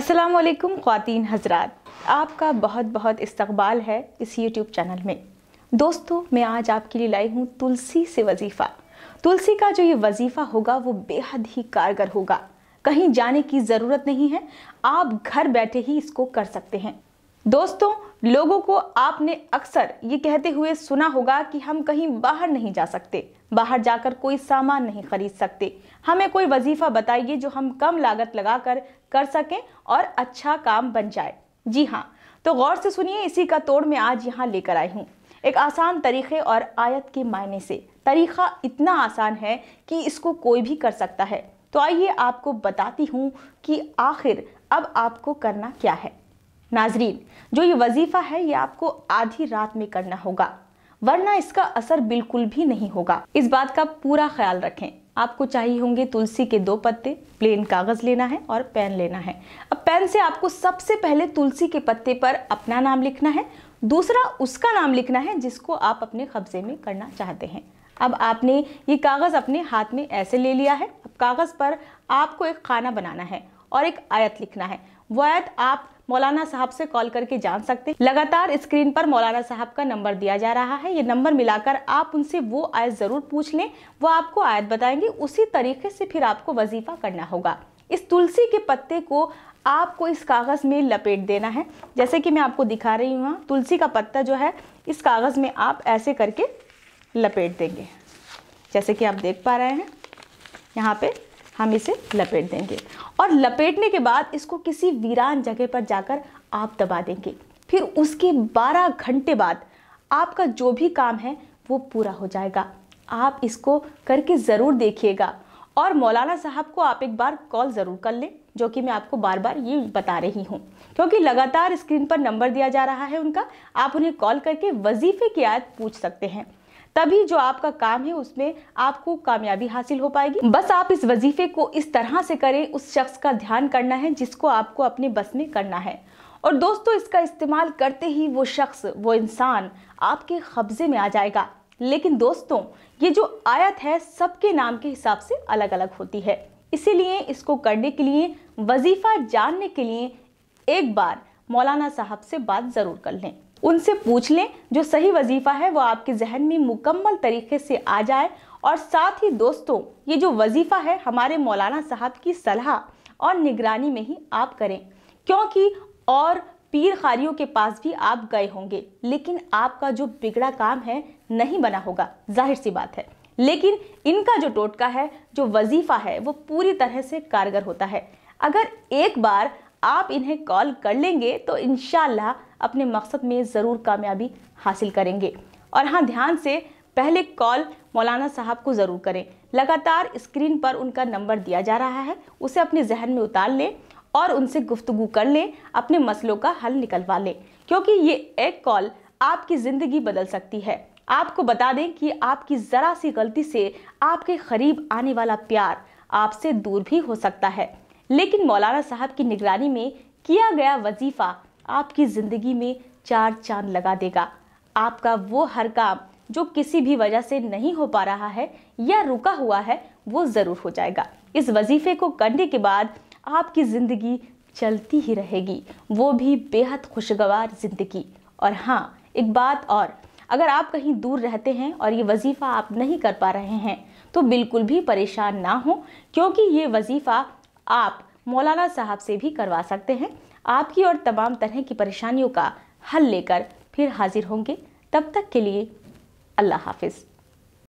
वालेकुम ख़्वातीन हजरात आपका बहुत बहुत इस्तबाल है इस यूट्यूब चैनल में दोस्तों मैं आज आपके लिए लाई हूँ तुलसी से वजीफ़ा तुलसी का जो ये वजीफ़ा होगा वो बेहद ही कारगर होगा कहीं जाने की ज़रूरत नहीं है आप घर बैठे ही इसको कर सकते हैं दोस्तों लोगों को आपने अक्सर ये कहते हुए सुना होगा कि हम कहीं बाहर नहीं जा सकते बाहर जाकर कोई सामान नहीं खरीद सकते हमें कोई वजीफा बताइए जो हम कम लागत लगाकर कर सकें और अच्छा काम बन जाए जी हाँ तो गौर से सुनिए इसी का तोड़ मैं आज यहाँ लेकर आई हूँ एक आसान तरीक़े और आयत के मायने से तरीक़ा इतना आसान है कि इसको कोई भी कर सकता है तो आइए आपको बताती हूँ कि आखिर अब आपको करना क्या है नाजरीन जो ये वजीफ़ा है ये आपको आधी रात में करना होगा वरना इसका असर बिल्कुल भी नहीं होगा इस बात का पूरा ख्याल रखें आपको चाहिए होंगे तुलसी के दो पत्ते प्लेन कागज़ लेना है और पेन लेना है अब पेन से आपको सबसे पहले तुलसी के पत्ते पर अपना नाम लिखना है दूसरा उसका नाम लिखना है जिसको आप अपने कब्जे में करना चाहते हैं अब आपने ये कागज़ अपने हाथ में ऐसे ले लिया है अब कागज़ पर आपको एक खाना बनाना है और एक आयत लिखना है वो आयत आप मौलाना साहब से कॉल करके जान सकते हैं लगातार स्क्रीन पर मौलाना साहब का नंबर दिया जा रहा है ये नंबर मिलाकर आप उनसे वो आयत ज़रूर पूछ लें वो आपको आयत बताएंगे उसी तरीके से फिर आपको वजीफ़ा करना होगा इस तुलसी के पत्ते को आपको इस कागज़ में लपेट देना है जैसे कि मैं आपको दिखा रही हूँ तुलसी का पत्ता जो है इस कागज़ में आप ऐसे करके लपेट देंगे जैसे कि आप देख पा रहे हैं यहाँ पे हम इसे लपेट देंगे और लपेटने के बाद इसको किसी वीरान जगह पर जाकर आप दबा देंगे फिर उसके 12 घंटे बाद आपका जो भी काम है वो पूरा हो जाएगा आप इसको करके ज़रूर देखिएगा और मौलाना साहब को आप एक बार कॉल ज़रूर कर लें जो कि मैं आपको बार बार ये बता रही हूँ क्योंकि लगातार स्क्रीन पर नंबर दिया जा रहा है उनका आप उन्हें कॉल करके वजीफे की आयत पूछ सकते हैं तभी जो आपका काम है उसमें आपको कामयाबी हासिल हो पाएगी बस आप इस वजीफे को इस तरह से करें उस शख्स का ध्यान करना है जिसको आपको अपने बस में करना है और दोस्तों इसका इस्तेमाल करते ही वो शख्स वो इंसान आपके कब्जे में आ जाएगा लेकिन दोस्तों ये जो आयत है सबके नाम के हिसाब से अलग अलग होती है इसीलिए इसको करने के लिए वजीफ़ा जानने के लिए एक बार मौलाना साहब से बात ज़रूर कर लें उनसे पूछ लें जो सही वजीफ़ा है वो आपके जहन में मुकम्मल तरीके से आ जाए और साथ ही दोस्तों ये जो वजीफ़ा है हमारे मौलाना साहब की सलाह और निगरानी में ही आप करें क्योंकि और पीर खारियों के पास भी आप गए होंगे लेकिन आपका जो बिगड़ा काम है नहीं बना होगा जाहिर सी बात है लेकिन इनका जो टोटका है जो वजीफ़ा है वो पूरी तरह से कारगर होता है अगर एक बार आप इन्हें कॉल कर लेंगे तो इन अपने मकसद में ज़रूर कामयाबी हासिल करेंगे और हाँ ध्यान से पहले कॉल मौलाना साहब को ज़रूर करें लगातार स्क्रीन पर उनका नंबर दिया जा रहा है उसे अपने जहन में उतार लें और उनसे गुफ्तु कर लें अपने मसलों का हल निकलवा लें क्योंकि ये एक कॉल आपकी ज़िंदगी बदल सकती है आपको बता दें कि आपकी ज़रा सी गलती से आपके करीब आने वाला प्यार आपसे दूर भी हो सकता है लेकिन मौलाना साहब की निगरानी में किया गया वजीफ़ा आपकी ज़िंदगी में चार चांद लगा देगा आपका वो हर काम जो किसी भी वजह से नहीं हो पा रहा है या रुका हुआ है वो ज़रूर हो जाएगा इस वजीफे को करने के बाद आपकी ज़िंदगी चलती ही रहेगी वो भी बेहद खुशगवार ज़िंदगी और हाँ एक बात और अगर आप कहीं दूर रहते हैं और ये वजीफ़ा आप नहीं कर पा रहे हैं तो बिल्कुल भी परेशान ना हो क्योंकि ये वजीफ़ा आप मौलाना साहब से भी करवा सकते हैं आपकी और तमाम तरह की परेशानियों का हल लेकर फिर हाजिर होंगे तब तक के लिए अल्लाह हाफिज़